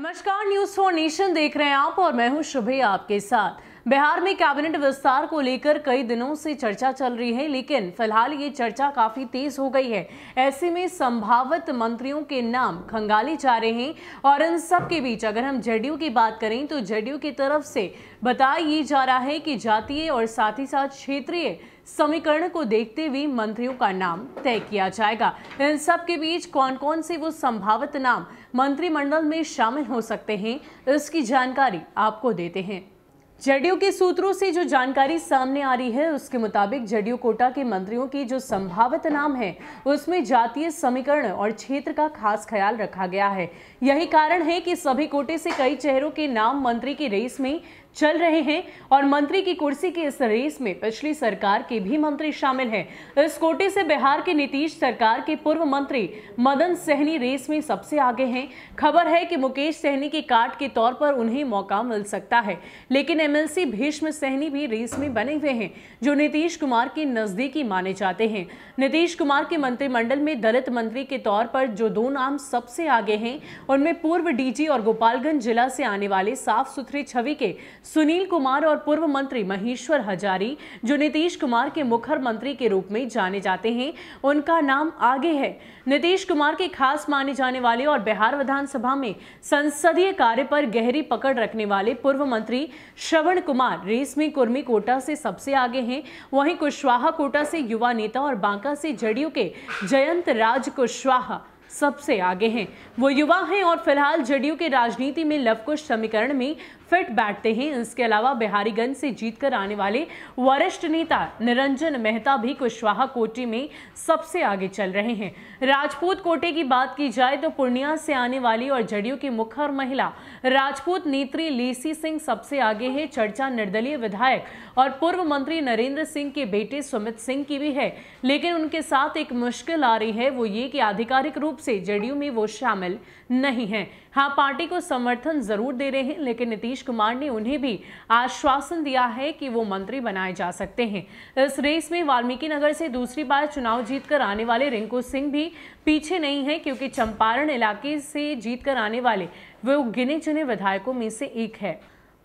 नमस्कार news for nation देख रहे हैं आप और मैं हूं शुभे आपके साथ बिहार में कैबिनेट विस्तार को लेकर कई दिनों से चर्चा चल रही है लेकिन फिलहाल ये चर्चा काफी तेज हो गई है ऐसे में संभावित मंत्रियों के नाम खंगाले जा रहे हैं और इन सब के बीच अगर हम जेडीयू की बात करें तो जेडीयू की तरफ से बताया ये जा रहा है कि जातीय और साथ ही साथ क्षेत्रीय समीकरण को देखते हुए मंत्रियों का नाम तय किया जाएगा इन सब के बीच कौन कौन से वो संभावित नाम मंत्रिमंडल में शामिल हो सकते हैं इसकी जानकारी आपको देते हैं जेडीयू के सूत्रों से जो जानकारी सामने आ रही है उसके मुताबिक जेडीयू कोटा के मंत्रियों की जो संभावित नाम है उसमें जातीय समीकरण और क्षेत्र का खास ख्याल रखा गया है यही कारण है कि सभी कोटे से कई चेहरों के नाम मंत्री की रेस में चल रहे हैं और मंत्री की कुर्सी की इस रेस में पिछली सरकार के भी मंत्री शामिल हैं इस कोटे से बिहार के नीतीश सरकार के पूर्व मंत्री मदन सहनी रेस में सबसे आगे हैं खबर है कि मुकेश सहनी की कार्ड के तौर पर उन्हें मौका मिल सकता है लेकिन एमएलसी भीष्म सहनी भी रेस में बने हुए हैं जो नीतीश कुमार के नजदीकी माने जाते हैं नीतीश कुमार के मंत्रिमंडल में दलित मंत्री के तौर पर जो दो नाम सबसे आगे हैं उनमें पूर्व डीजी और गोपालगंज जिला से आने वाले साफ सुथरी छवि के सुनील कुमार और पूर्व मंत्री महेश्वर हजारी जो नीतीश कुमार के मुखर मंत्री के रूप में जाने जाते हैं उनका नाम आगे है नीतीश कुमार के खास माने जाने वाले और बिहार विधानसभा में संसदीय कार्य पर गहरी पकड़ रखने वाले पूर्व मंत्री श्रवण कुमार रेशमी कुर्मी कोटा से सबसे आगे हैं वहीं कुशवाहा कोटा से युवा नेता और बांका से जेडीयू के जयंत राज कुशवाहा सबसे आगे हैं वो युवा हैं और फिलहाल जेडीयू के राजनीति में लवकुश समीकरण में फिट बैठते हैं इसके अलावा बिहारीगंज से जीतकर आने वाले वरिष्ठ नेता निरंजन मेहता भी कुशवाहा कोटे में सबसे आगे चल रहे हैं राजपूत कोटे की बात की जाए तो पूर्णिया से आने वाली और जेडीयू की मुखर महिला राजपूत नेत्री लेसी सिंह सबसे आगे है चर्चा निर्दलीय विधायक और पूर्व मंत्री नरेंद्र सिंह के बेटे सुमित सिंह की भी है लेकिन उनके साथ एक मुश्किल आ रही है वो ये कि आधिकारिक रूप रूप से जेडीयू में वो शामिल नहीं हैं हाँ पार्टी को समर्थन जरूर दे रहे हैं लेकिन नीतीश कुमार ने उन्हें भी आश्वासन दिया है कि वो मंत्री बनाए जा सकते हैं इस रेस में वाल्मीकि नगर से दूसरी बार चुनाव जीतकर आने वाले रिंकू सिंह भी पीछे नहीं है क्योंकि चंपारण इलाके से जीतकर आने वाले वो गिने चुने विधायकों में से एक है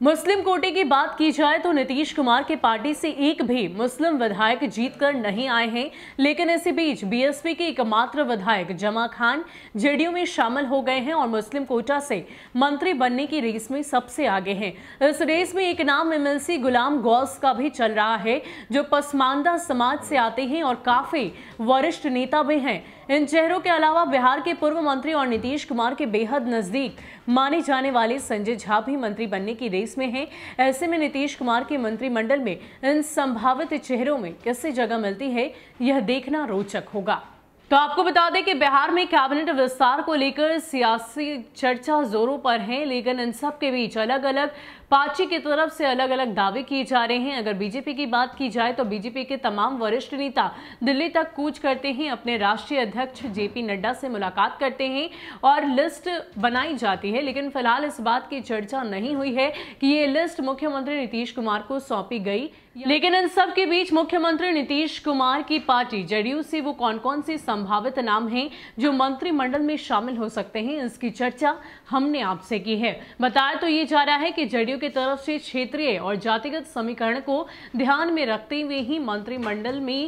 मुस्लिम कोटे की बात की जाए तो नीतीश कुमार के पार्टी से एक भी मुस्लिम विधायक जीतकर नहीं आए हैं लेकिन इसी बीच बीएसपी के एकमात्र विधायक जमा खान जेडीयू में शामिल हो गए हैं और मुस्लिम कोटा से मंत्री बनने की रेस में सबसे आगे हैं इस रेस में एक नाम एमएलसी गुलाम गौस का भी चल रहा है जो पसमानदा समाज से आते हैं और काफी वरिष्ठ नेता भी हैं इन चेहरों के अलावा बिहार के पूर्व मंत्री और नीतीश कुमार के बेहद नजदीक माने जाने वाले संजय झा भी मंत्री बनने की रेस में हैं ऐसे में नीतीश कुमार के मंत्रिमंडल में इन संभावित चेहरों में किससे जगह मिलती है यह देखना रोचक होगा तो आपको बता दें कि बिहार में कैबिनेट विस्तार को लेकर सियासी चर्चा जोरों पर है लेकिन इन सब के बीच अलग अलग पार्टी की तरफ से अलग अलग दावे किए जा रहे हैं अगर बीजेपी की बात की जाए तो बीजेपी के तमाम वरिष्ठ नेता दिल्ली तक कूच करते हैं अपने राष्ट्रीय अध्यक्ष जेपी नड्डा से मुलाकात करते हैं और लिस्ट बनाई जाती है लेकिन फिलहाल इस बात की चर्चा नहीं हुई है कि ये लिस्ट मुख्यमंत्री नीतीश कुमार को सौंपी गई लेकिन इन सब के बीच मुख्यमंत्री नीतीश कुमार की पार्टी जेडीयू से वो कौन कौन से संभावित नाम हैं जो मंत्रिमंडल में शामिल हो सकते हैं इसकी चर्चा हमने आपसे की है बताया तो ये जा रहा है कि जेडीयू की तरफ से क्षेत्रीय और जातिगत समीकरण को ध्यान में रखते हुए ही मंत्रिमंडल में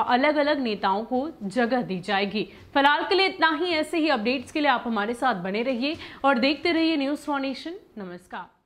अलग अलग नेताओं को जगह दी जाएगी फिलहाल के लिए इतना ही ऐसे ही अपडेट्स के लिए आप हमारे साथ बने रहिए और देखते रहिए न्यूज़ फॉर नेशन नमस्कार